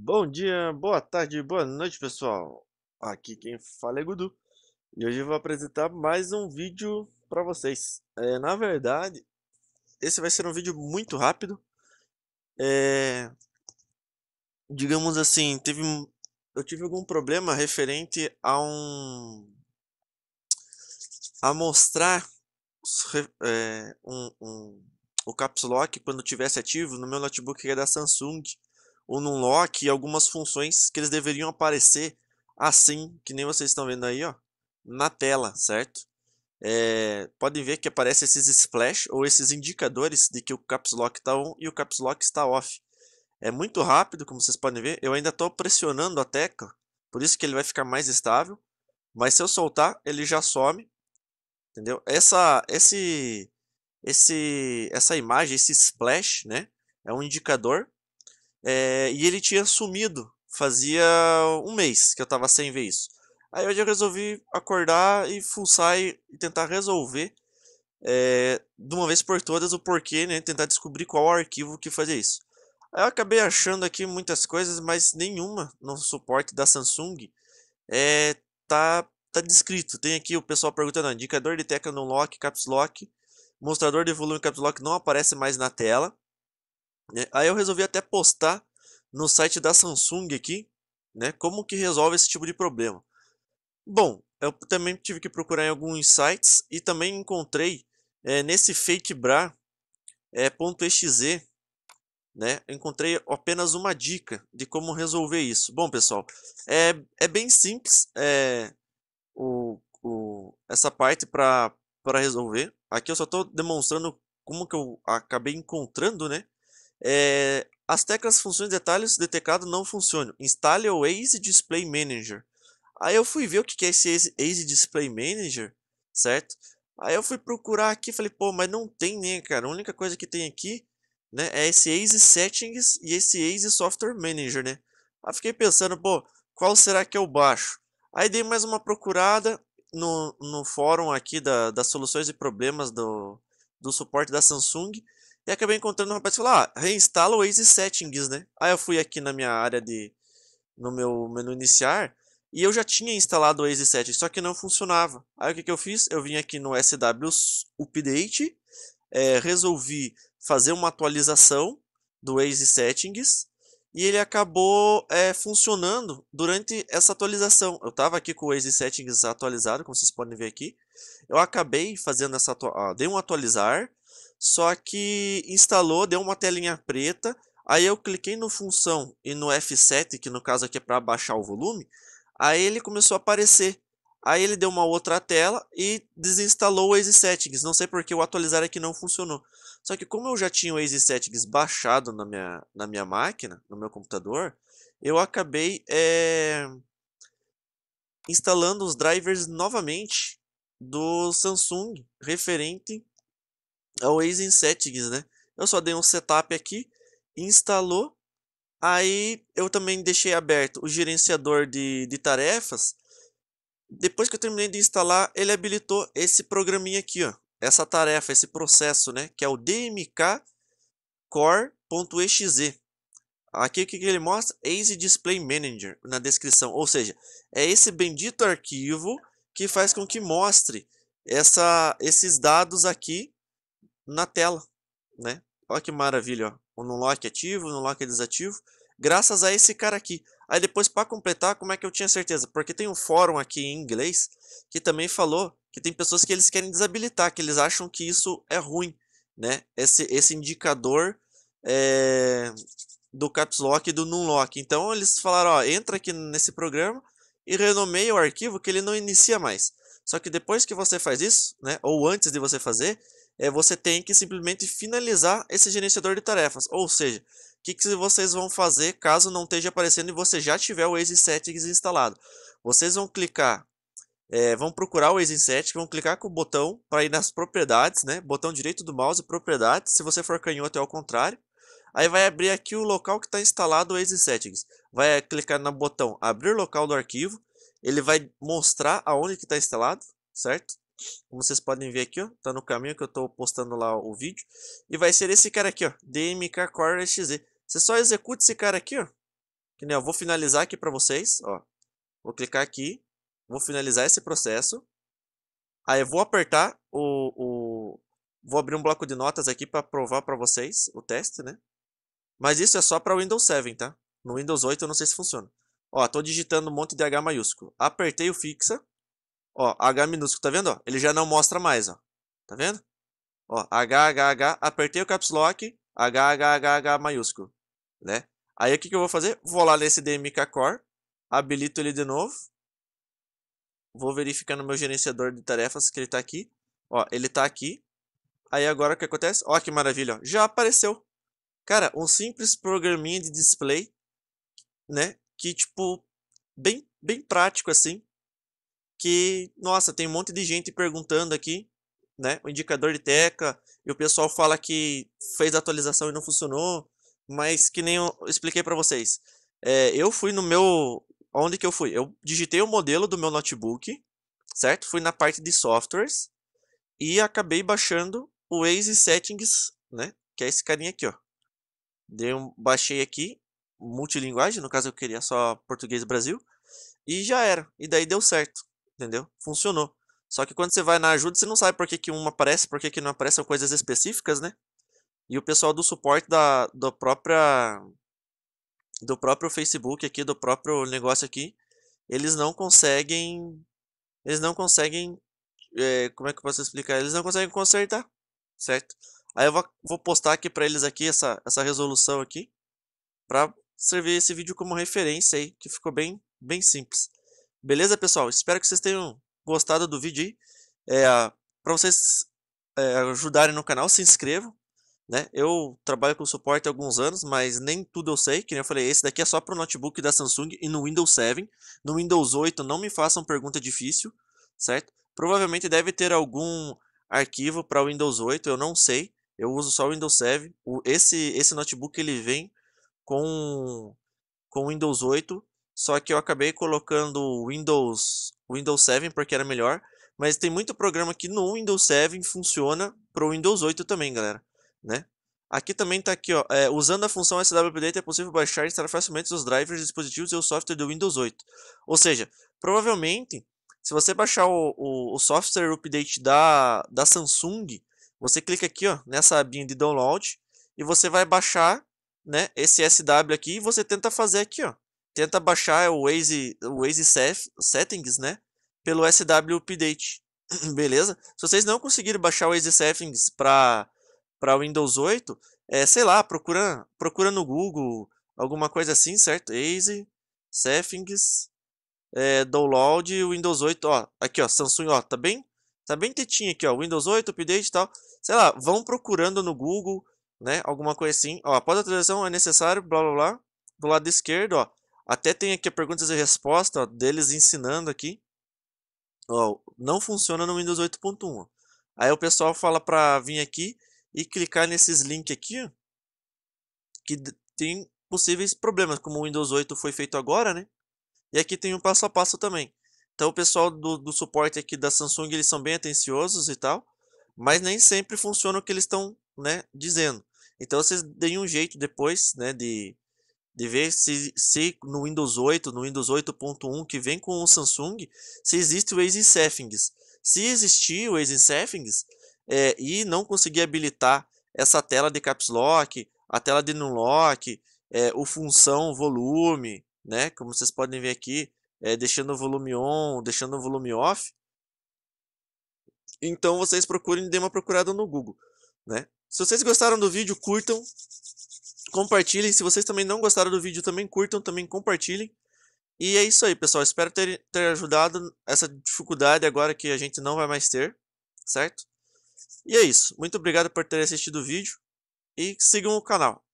Bom dia, boa tarde, boa noite, pessoal. Aqui quem fala é Gudu. E hoje eu vou apresentar mais um vídeo para vocês. É, na verdade, esse vai ser um vídeo muito rápido. É, digamos assim, teve eu tive algum problema referente a um a mostrar é, um, um, o Caps Lock quando tivesse ativo no meu notebook que é da Samsung ou num lock algumas funções que eles deveriam aparecer assim, que nem vocês estão vendo aí, ó, na tela, certo? É, podem ver que aparece esses splash ou esses indicadores de que o caps lock está on e o caps lock está off. É muito rápido, como vocês podem ver. Eu ainda estou pressionando a tecla, por isso que ele vai ficar mais estável. Mas se eu soltar, ele já some. Entendeu? Essa, esse, esse, essa imagem, esse splash, né? É um indicador é, e ele tinha sumido fazia um mês que eu tava sem ver isso. Aí hoje eu resolvi acordar e fuçar e, e tentar resolver é, de uma vez por todas o porquê, né? Tentar descobrir qual arquivo que fazia isso. Aí eu acabei achando aqui muitas coisas, mas nenhuma no suporte da Samsung é, tá, tá descrito. Tem aqui o pessoal perguntando, indicador de tecla no lock, caps lock, mostrador de volume caps lock não aparece mais na tela. Né? Aí eu resolvi até postar no site da Samsung aqui, né? Como que resolve esse tipo de problema. Bom, eu também tive que procurar em alguns sites e também encontrei é, nesse fakebra.exe, é, né? Encontrei apenas uma dica de como resolver isso. Bom, pessoal, é, é bem simples é, o, o, essa parte para resolver. Aqui eu só estou demonstrando como que eu acabei encontrando, né? É, as teclas funções detalhes detectado não funcionam. Instale o Easy Display Manager. Aí eu fui ver o que é esse Easy Display Manager, certo? Aí eu fui procurar aqui, falei, pô, mas não tem nem, cara. A única coisa que tem aqui, né, é esse Easy Settings e esse Easy Software Manager, né? Aí fiquei pensando, pô, qual será que eu é baixo? Aí dei mais uma procurada no, no fórum aqui da, das soluções e problemas do, do suporte da Samsung. E acabei encontrando um rapaz que falou, ah, reinstala o Waze Settings, né? Aí eu fui aqui na minha área de... No meu menu iniciar, e eu já tinha instalado o Waze Settings só que não funcionava. Aí o que, que eu fiz? Eu vim aqui no SW Update, é, resolvi fazer uma atualização do Waze Settings, e ele acabou é, funcionando durante essa atualização. Eu estava aqui com o Waze Settings atualizado, como vocês podem ver aqui. Eu acabei fazendo essa... Ah, dei um atualizar, só que instalou, deu uma telinha preta, aí eu cliquei no função e no F7, que no caso aqui é para baixar o volume, aí ele começou a aparecer. Aí ele deu uma outra tela e desinstalou o Waze Settings, não sei porque o atualizar aqui não funcionou. Só que como eu já tinha o Waze Settings baixado na minha, na minha máquina, no meu computador, eu acabei é, instalando os drivers novamente do Samsung referente é o Waze Settings, né? Eu só dei um setup aqui, instalou. Aí eu também deixei aberto o gerenciador de, de tarefas. Depois que eu terminei de instalar, ele habilitou esse programinha aqui, ó. Essa tarefa, esse processo, né? Que é o DMK core.exe. Aqui o que ele mostra? Easy Display Manager na descrição. Ou seja, é esse bendito arquivo que faz com que mostre essa, esses dados aqui na tela, né? Olha que maravilha, ó. no lock ativo, no lock desativo, graças a esse cara aqui. Aí depois, para completar, como é que eu tinha certeza? Porque tem um fórum aqui em inglês que também falou que tem pessoas que eles querem desabilitar, que eles acham que isso é ruim, né? Esse, esse indicador é, do caps lock e do numlock. Então eles falaram, ó, entra aqui nesse programa e renomeia o arquivo que ele não inicia mais. Só que depois que você faz isso, né, ou antes de você fazer, é, você tem que simplesmente finalizar esse gerenciador de tarefas. Ou seja, o que, que vocês vão fazer caso não esteja aparecendo e você já tiver o Waze Settings instalado? Vocês vão clicar, é, vão procurar o Waze Settings, vão clicar com o botão para ir nas propriedades, né? botão direito do mouse, propriedades, se você for canhoto é ao contrário. Aí vai abrir aqui o local que está instalado o Waze Settings. Vai clicar no botão abrir local do arquivo, ele vai mostrar aonde que está instalado, certo? Como vocês podem ver aqui, ó, tá no caminho que eu estou postando lá ó, o vídeo. E vai ser esse cara aqui, ó, DMK Core XZ. Você só executa esse cara aqui, ó. Que nem, eu vou finalizar aqui para vocês, ó. Vou clicar aqui, vou finalizar esse processo. Aí eu vou apertar o, o... Vou abrir um bloco de notas aqui para provar para vocês o teste, né? Mas isso é só para Windows 7, tá? No Windows 8 eu não sei se funciona. Ó, tô digitando um monte de H maiúsculo. Apertei o fixa, Ó, H minúsculo, tá vendo? Ó, ele já não mostra mais, ó. Tá vendo? Ó, H, H, H, apertei o caps lock, H, H, H, H maiúsculo, né? Aí o que, que eu vou fazer? Vou lá nesse DMK Core, habilito ele de novo. Vou verificar no meu gerenciador de tarefas que ele tá aqui. Ó, ele tá aqui. Aí agora o que acontece? Ó, que maravilha, ó. Já apareceu. Cara, um simples programinha de display, né? Que, tipo, bem, bem prático, assim que, nossa, tem um monte de gente perguntando aqui, né? O indicador de teca, e o pessoal fala que fez a atualização e não funcionou, mas que nem eu expliquei para vocês. É, eu fui no meu. Onde que eu fui? Eu digitei o modelo do meu notebook, certo? Fui na parte de softwares e acabei baixando o Waze Settings, né? Que é esse carinha aqui, ó. Dei um, baixei aqui, multilinguagem, no caso eu queria só português Brasil, e já era. E daí deu certo. Entendeu? Funcionou. Só que quando você vai na ajuda, você não sabe por que, que uma aparece, por que, que não aparece, são coisas específicas, né? E o pessoal do suporte da, do própria do próprio Facebook aqui, do próprio negócio aqui, eles não conseguem eles não conseguem é, como é que eu posso explicar? Eles não conseguem consertar, certo? Aí eu vou, vou postar aqui para eles aqui essa, essa resolução aqui para servir esse vídeo como referência aí, que ficou bem bem simples. Beleza, pessoal? Espero que vocês tenham gostado do vídeo aí. É, Para vocês é, ajudarem no canal, se inscrevam. Né? Eu trabalho com suporte há alguns anos, mas nem tudo eu sei. Que nem eu falei, esse daqui é só para o notebook da Samsung e no Windows 7. No Windows 8 não me façam pergunta difícil, certo? Provavelmente deve ter algum arquivo para o Windows 8, eu não sei. Eu uso só o Windows 7. O, esse, esse notebook ele vem com, com o Windows 8 só que eu acabei colocando Windows, Windows 7 porque era melhor. Mas tem muito programa que no Windows 7 funciona para o Windows 8 também, galera. Né? Aqui também está aqui, ó, é, usando a função SW Update é possível baixar e instalar facilmente os drivers, dispositivos e o software do Windows 8. Ou seja, provavelmente, se você baixar o, o, o software update da, da Samsung, você clica aqui ó, nessa abinha de download e você vai baixar né, esse SW aqui e você tenta fazer aqui. Ó. Tenta baixar o Waze, o Waze Settings, né? Pelo SW Update. Beleza? Se vocês não conseguirem baixar o Waze Settings para Windows 8, é, sei lá, procura, procura no Google, alguma coisa assim, certo? Waze Settings é, download Windows 8, ó, aqui ó, Samsung, ó, tá bem? Tá bem tetinho aqui, ó, Windows 8, update e tal. Sei lá, vão procurando no Google, né, alguma coisa assim. Ó, após a atualização é necessário, blá blá blá. Do lado esquerdo, ó, até tem aqui perguntas e respostas deles ensinando aqui. Ó, não funciona no Windows 8.1. Aí o pessoal fala para vir aqui e clicar nesses links aqui, ó, que tem possíveis problemas, como o Windows 8 foi feito agora, né? E aqui tem um passo a passo também. Então o pessoal do, do suporte aqui da Samsung, eles são bem atenciosos e tal, mas nem sempre funciona o que eles estão né, dizendo. Então vocês deem um jeito depois né, de, de ver se, se no Windows 8, no Windows 8.1 que vem com o Samsung, se existe o Easy Settings. Se existir o Easy Settings é, e não conseguir habilitar essa tela de caps lock, a tela de nunlock, é, o função volume, né? Como vocês podem ver aqui, é, deixando o volume on, deixando o volume off. Então vocês procurem, dêem uma procurada no Google, né? Se vocês gostaram do vídeo, curtam, compartilhem. Se vocês também não gostaram do vídeo, também curtam, também compartilhem. E é isso aí, pessoal. Espero ter, ter ajudado essa dificuldade agora que a gente não vai mais ter, certo? E é isso. Muito obrigado por ter assistido o vídeo e sigam o canal.